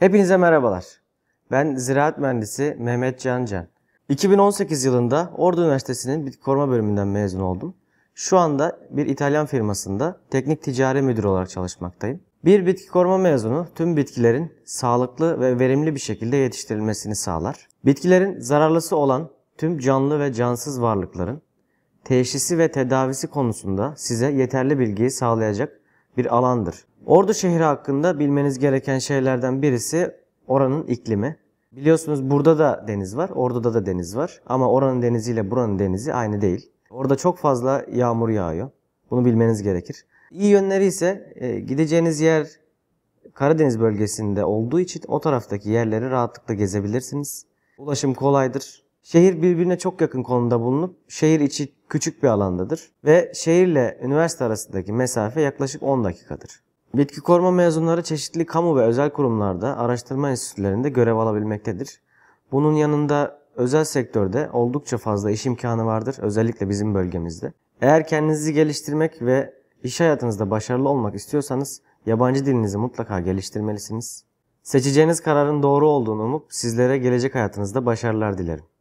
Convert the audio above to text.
Hepinize merhabalar. Ben ziraat mühendisi Mehmet Cancan. 2018 yılında Ordu Üniversitesi'nin bitki koruma bölümünden mezun oldum. Şu anda bir İtalyan firmasında teknik ticari müdür olarak çalışmaktayım. Bir bitki koruma mezunu tüm bitkilerin sağlıklı ve verimli bir şekilde yetiştirilmesini sağlar. Bitkilerin zararlısı olan tüm canlı ve cansız varlıkların teşhisi ve tedavisi konusunda size yeterli bilgiyi sağlayacak bir alandır. Ordu şehri hakkında bilmeniz gereken şeylerden birisi oranın iklimi. Biliyorsunuz burada da deniz var, Ordu'da da deniz var. Ama oranın deniziyle buranın denizi aynı değil. Orada çok fazla yağmur yağıyor. Bunu bilmeniz gerekir. İyi yönleri ise e, gideceğiniz yer Karadeniz bölgesinde olduğu için o taraftaki yerleri rahatlıkla gezebilirsiniz. Ulaşım kolaydır. Şehir birbirine çok yakın konumda bulunup şehir içi küçük bir alandadır ve şehirle üniversite arasındaki mesafe yaklaşık 10 dakikadır. Bitki koruma mezunları çeşitli kamu ve özel kurumlarda, araştırma enstitülerinde görev alabilmektedir. Bunun yanında özel sektörde oldukça fazla iş imkanı vardır özellikle bizim bölgemizde. Eğer kendinizi geliştirmek ve iş hayatınızda başarılı olmak istiyorsanız yabancı dilinizi mutlaka geliştirmelisiniz. Seçeceğiniz kararın doğru olduğunu umup sizlere gelecek hayatınızda başarılar dilerim.